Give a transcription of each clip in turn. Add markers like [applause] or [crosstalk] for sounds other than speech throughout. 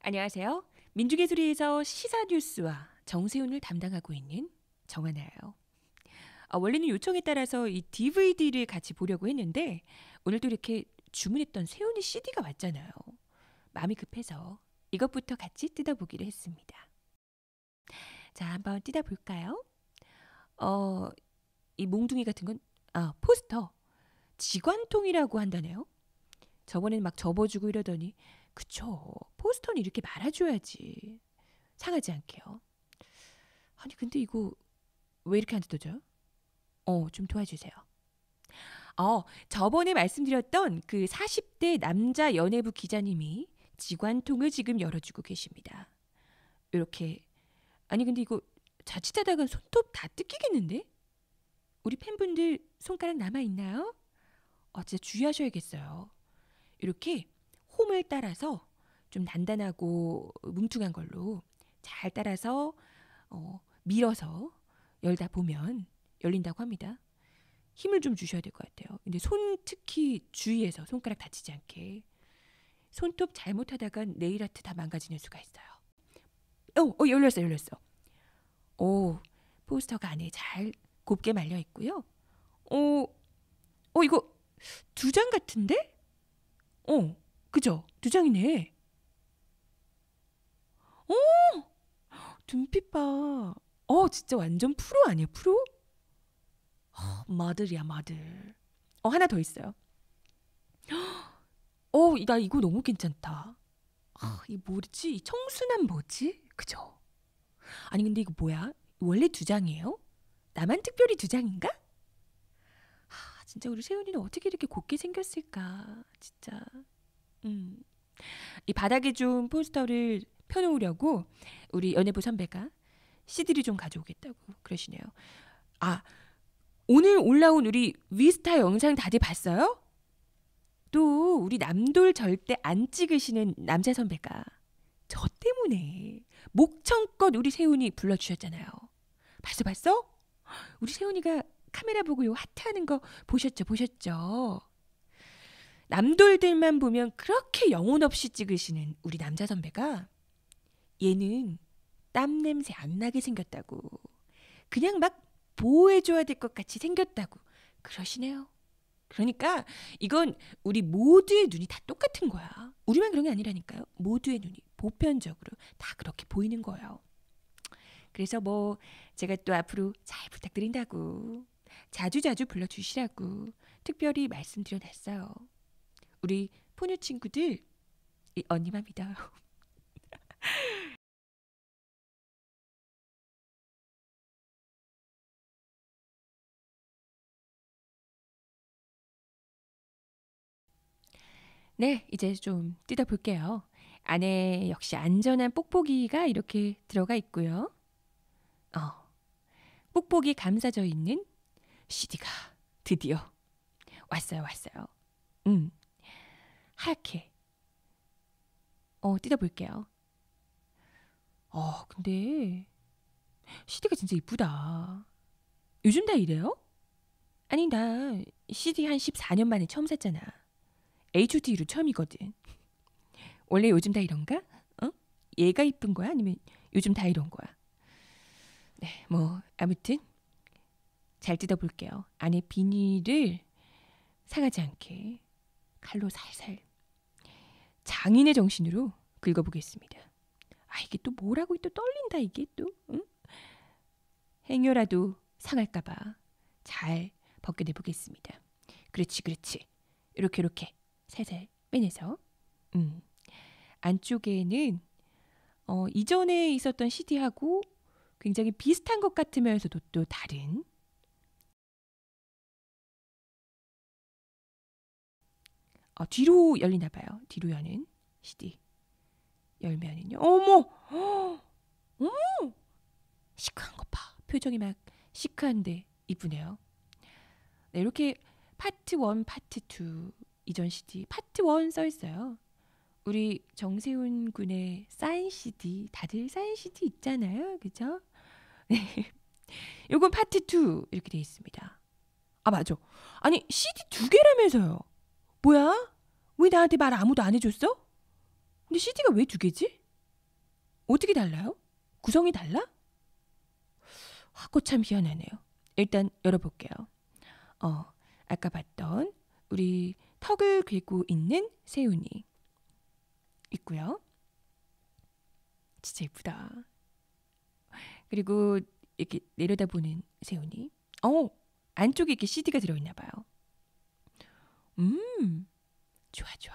안녕하세요. 민주개소리에서 시사 뉴스와 정세훈을 담당하고 있는 정하나예요. 아, 어, 원래는 요청에 따라서 이 DVD를 같이 보려고 했는데 오늘 또 이렇게 주문했던 세훈이 CD가 왔잖아요. 마음이 급해서 이것부터 같이 뜯어보기로 했습니다. 자, 한번 뜯어볼까요? 어, 이 몽둥이 같은 건, 아, 포스터. 지관통이라고 한다네요. 저번엔 막 접어주고 이러더니 그쵸. 포스터는 이렇게 말아줘야지. 상하지 않게요. 아니, 근데 이거 왜 이렇게 안 뜯어져요? 어, 좀 도와주세요. 어, 저번에 말씀드렸던 그 40대 남자 연예부 기자님이 지관통을 지금 열어주고 계십니다. 이렇게. 아니, 근데 이거 자칫하다가 손톱 다 뜯기겠는데? 우리 팬분들 손가락 남아있나요? 어, 진짜 주의하셔야겠어요. 이렇게 흐름을 따라서 좀 단단하고 뭉퉁한 걸로 잘 따라서 어, 밀어서 열다 보면 열린다고 합니다. 힘을 좀 주셔야 될 것 같아요. 근데 손 특히 주의해서 손가락 다치지 않게 손톱 잘못하다가 네일 아트 다 망가지는 수가 있어요. 어, 어 열렸어, 열렸어. 오, 포스터가 안에 잘 곱게 말려 있고요. 어, 어 이거 두 장 같은데? 어, 그죠? 두 장이네. 어! 눈빛 봐. 어, 진짜 완전 프로 아니야, 프로? 어, 마들이야, 마들. 어, 하나 더 있어요. [gasps] 어, 나 이거 너무 괜찮다. 아, 이 뭐지? 이 청순한 뭐지? 그죠? 아니, 근데 이거 뭐야? 원래 두 장이에요? 나만 특별히 두 장인가? 아, 진짜 우리 세훈이는 어떻게 이렇게 곱게 생겼을까? 진짜. 음. 이 바닥에 좀 포스터를 펴놓으려고 우리 연예부 선배가 CD를 좀 가져오겠다고 그러시네요. 아 오늘 올라온 우리 위스타 영상 다들 봤어요? 또 우리 남돌 절대 안 찍으시는 남자 선배가 저 때문에 목청껏 우리 세훈이 불러주셨잖아요. 봤어 봤어? 우리 세훈이가 카메라 보고 요 하트하는 거 보셨죠 보셨죠? 남돌들만 보면 그렇게 영혼 없이 찍으시는 우리 남자 선배가 얘는 땀 냄새 안 나게 생겼다고 그냥 막 보호해줘야 될 것 같이 생겼다고 그러시네요. 그러니까 이건 우리 모두의 눈이 다 똑같은 거야. 우리만 그런 게 아니라니까요. 모두의 눈이 보편적으로 다 그렇게 보이는 거예요. 그래서 뭐 제가 또 앞으로 잘 부탁드린다고 자주자주 불러주시라고 특별히 말씀드려놨어요. 우리 포뇨 친구들 이 언니만 믿어요. [laughs] 네, 이제 좀 뜯어 볼게요. 안에 역시 안전한 뽁뽁이가 이렇게 들어가 있고요. 어, 뽁뽁이 감싸져 있는 CD가 드디어 왔어요, 왔어요. 음, 하얗게. 어, 뜯어볼게요. 어, 근데 CD가 진짜 이쁘다. 요즘 다 이래요? 아니, 나 CD 한 14년 만에 처음 샀잖아. HOT로 처음이거든. 원래 요즘 다 이런가? 어? 얘가 이쁜 거야? 아니면 요즘 다 이런 거야? 네, 뭐 아무튼 잘 뜯어볼게요. 안에 비닐을 상하지 않게 칼로 살살 장인의 정신으로 긁어보겠습니다. 아 이게 또 뭐라고 또 떨린다 이게 또 응? 행여라도 상할까봐 잘 벗겨내 보겠습니다. 그렇지 그렇지 이렇게 이렇게 살살 빼내서 음. 안쪽에는 어, 이전에 있었던 CD하고 굉장히 비슷한 것 같으면서도 또 다른 어, 뒤로 열리나 봐요. 뒤로 여는 CD 열면은요. 어머, [gasps] 어, 머 시크한 것 봐. 표정이 막 시크한데 이쁘네요. 네, 이렇게 파트 1, 파트 2 이전 CD 파트 1 써 있어요. 우리 정세훈 군의 사인 CD 다들 사인 CD 있잖아요. 그죠? [laughs] 네. 요건 파트 2 이렇게 돼 있습니다. 아, 맞아. 아니, CD 두 개라면서요. 뭐야? 왜 나한테 말 아무도 안 해줬어? 근데 CD가 왜 두 개지? 어떻게 달라요? 구성이 달라? 하고 참 희한하네요. 일단 열어볼게요. 어, 아까 봤던 우리 턱을 괴고 있는 세훈이 있고요. 진짜 예쁘다. 그리고 이렇게 내려다보는 세훈이. 어, 안쪽에 이렇게 CD가 들어있나 봐요. 음, 좋아, 좋아.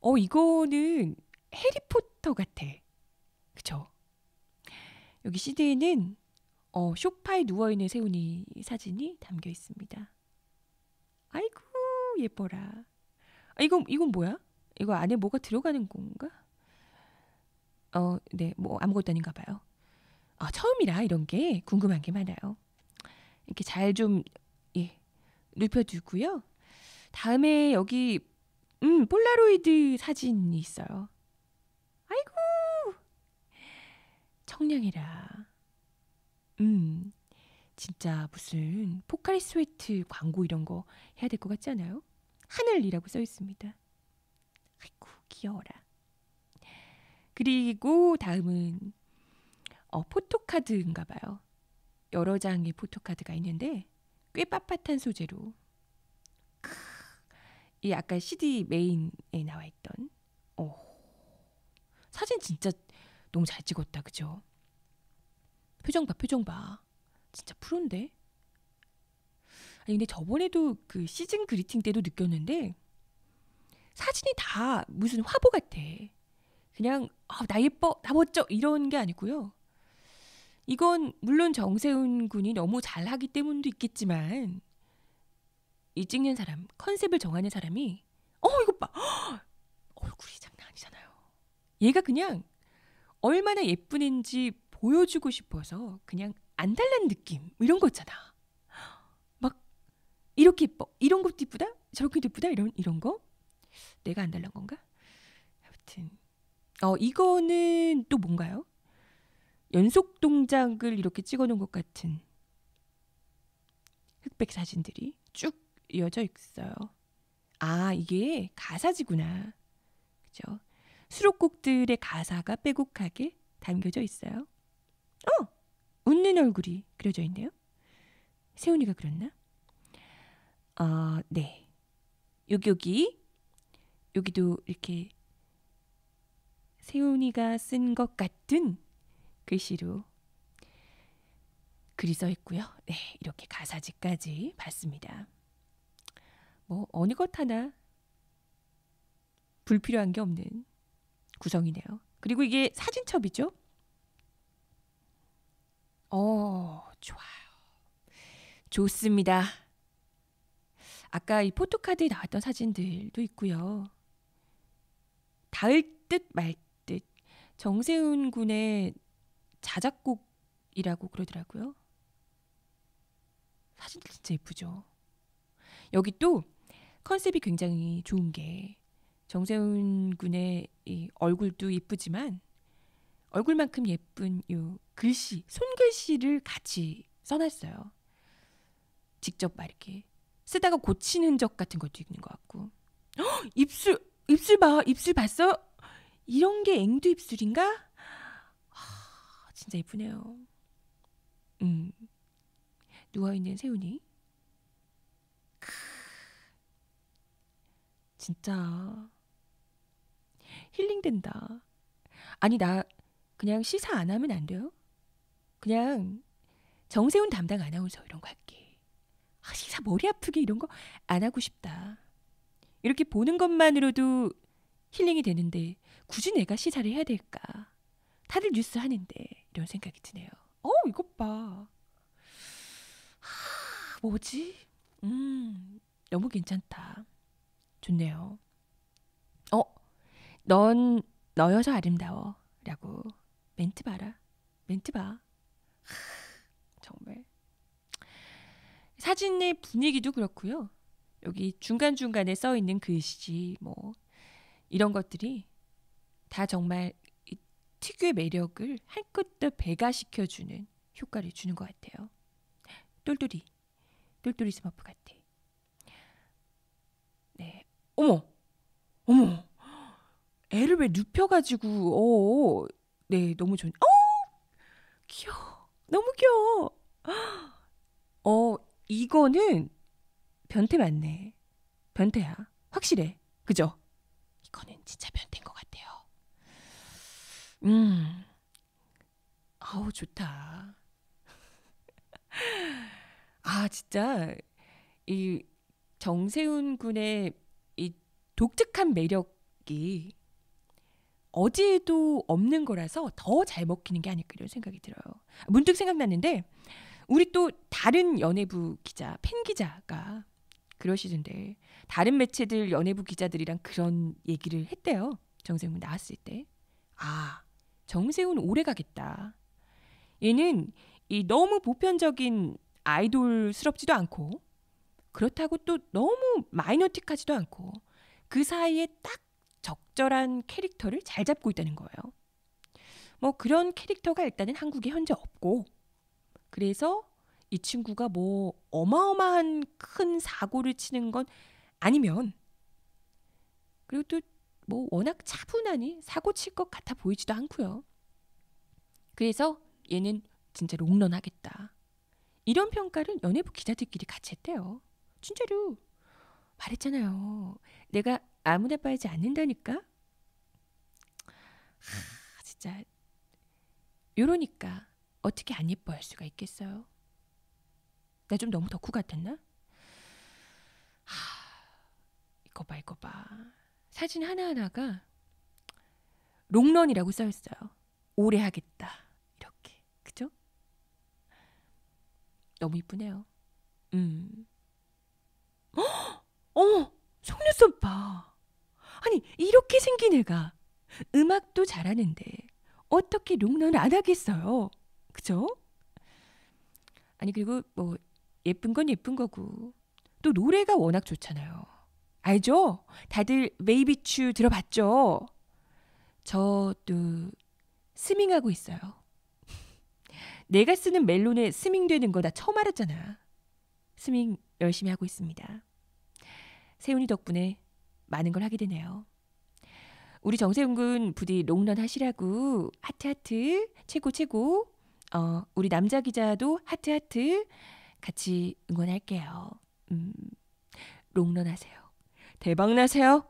어, 이거는 해리포터 같아. 그쵸? 여기 CD에는 어, 쇼파에 누워있는 세훈이 사진이 담겨 있습니다. 아이고, 예뻐라. 아, 이건, 이건 뭐야? 이거 안에 뭐가 들어가는 건가? 어, 네, 뭐 아무것도 아닌가 봐요. 아, 처음이라 이런 게 궁금한 게 많아요. 이렇게 잘좀 눕혀두고요. 다음에 여기 음, 폴라로이드 사진이 있어요. 아이고. 청량이라. 음. 진짜 무슨 포카리 스웨트 광고 이런 거 해야 될 것 같지 않아요? 하늘이라고 써 있습니다. 아이고, 귀여워라. 그리고 다음은 어, 포토카드인가 봐요. 여러 장의 포토카드가 있는데 꽤 빳빳한 소재로 이 아까 CD 메인에 나와 있던 오, 사진 진짜 너무 잘 찍었다 그죠? 표정 봐 표정 봐 진짜 프로인데 아니 근데 저번에도 그 시즌 그리팅 때도 느꼈는데 사진이 다 무슨 화보 같아 그냥 아 나 예뻐 나 멋져 이런 게 아니고요 이건 물론 정세훈 군이 너무 잘하기 때문도 있겠지만 이 찍는 사람 컨셉을 정하는 사람이 어 이거 봐 [gasps] 얼굴이 장난 아니잖아요. 얘가 그냥 얼마나 예쁜 인지 보여주고 싶어서 그냥 안달난 느낌 이런 거잖아. [gasps] 막 이렇게 예뻐 이런 것도 이쁘다 저렇게도 이쁘다 이런 이런 거 내가 안달난 건가? 아무튼 어 이거는 또 뭔가요? 연속 동작을 이렇게 찍어놓은 것 같은 흑백 사진들이 쭉 이어져 있어요. 아, 이게 가사지구나. 그죠? 수록곡들의 가사가 빼곡하게 담겨져 있어요. 어! 웃는 얼굴이 그려져 있네요. 세훈이가 그렸나? 아, 어, 네. 여기, 여기. 여기도 이렇게 세훈이가 쓴 것 같은 글씨로 글이 써 있고요. 네, 이렇게 가사지까지 봤습니다. 뭐 어느 것 하나 불필요한 게 없는 구성이네요. 그리고 이게 사진첩이죠? 어, 좋아요. 좋습니다. 아까 이 포토카드에 나왔던 사진들도 있고요. 닿을 듯 말 듯 정세훈 군의 자작곡이라고 그러더라고요. 사진 진짜 예쁘죠. 여기 또 컨셉이 굉장히 좋은 게 정세훈 군의 이 얼굴도 예쁘지만 얼굴만큼 예쁜 요 글씨, 손글씨를 같이 써놨어요. 직접 막 이렇게 쓰다가 고치는적 같은 것도 있는 것 같고 허, [gasps] 입술 입술 봐 입술 봤어 이런 게 앵두 입술인가 진짜 예쁘네요. 음. 누워있는 세훈이. 크. 진짜. 힐링된다. 아니, 나 그냥 시사 안 하면 안 돼요? 그냥 정세훈 담당 아나운서 이런 거 할게. 아, 시사 머리 아프게 이런 거 안 하고 싶다. 이렇게 보는 것만으로도 힐링이 되는데 굳이 내가 시사를 해야 될까? 다들 뉴스 하는데. 이런 생각이 드네요. 어, 이것 봐. 하, 뭐지? 음, 너무 괜찮다. 좋네요. 어, 넌너 여자 아름다워. 라고 멘트 봐라. 멘트 봐. 하, 정말. 사진의 분위기도 그렇고요. 여기 중간중간에 써 있는 글씨 뭐 이런 것들이 다 정말 특유의 매력을 한껏 배가시켜주는 효과를 주는 것 같아요. 똘똘이, 똘똘이 스머프 같아. 네, 어머, 어머, 애를 왜 눕혀가지고, 어, 네, 너무 좋네. 어, 귀여 너무 귀여 어, 이거는 변태 맞네. 변태야, 확실해, 그죠? 이거는 진짜 변. 음. 아우, 좋다. [laughs] 아, 진짜 이 정세훈 군의 이 독특한 매력이 어디에도 없는 거라서 더 잘 먹히는 게 아닐까 이런 생각이 들어요. 문득 생각났는데 우리 또 다른 연예부 기자, 팬 기자가 그러시던데 다른 매체들 연예부 기자들이랑 그런 얘기를 했대요. 정세훈 나왔을 때. 아, 정세훈 오래 가겠다. 얘는 이 너무 보편적인 아이돌스럽지도 않고 그렇다고 또 너무 마이너틱하지도 않고 그 사이에 딱 적절한 캐릭터를 잘 잡고 있다는 거예요. 뭐 그런 캐릭터가 일단은 한국에 현재 없고 그래서 이 친구가 뭐 어마어마한 큰 사고를 치는 건 아니면 그리고 또뭐 워낙 차분하니 사고 칠 것 같아 보이지도 않고요. 그래서 얘는 진짜 롱런 하겠다. 이런 평가를 연예부 기자들끼리 같이 했대요. 진짜로 말했잖아요. 내가 아무데 빠지지 않는다니까. 하, 진짜 요러니까 어떻게 안 예뻐할 수가 있겠어요. 나 좀 너무 덕후 같았나? 하, 이거 봐 이거 봐. 사진 하나하나가 롱런이라고 써 있어요. 오래 하겠다. 이렇게. 그죠? 너무 이쁘네요. 음. 허! [gasps] 어머! 속눈썹 봐. 아니, 이렇게 생긴 애가 음악도 잘하는데 어떻게 롱런 안 하겠어요? 그죠? 아니, 그리고 뭐 예쁜 건 예쁜 거고 또 노래가 워낙 좋잖아요. 알죠? 다들 웨이비추 들어봤죠? 저도 스밍하고 있어요. [laughs] 내가 쓰는 멜론에 스밍되는 거나 처음 알았잖아. 스밍 열심히 하고 있습니다. 세훈이 덕분에 많은 걸 하게 되네요. 우리 정세훈 군 부디 롱런 하시라고 하트 하트 최고 최고 어 우리 남자 기자도 하트 하트 같이 응원할게요. 음 롱런 하세요. 대박나세요.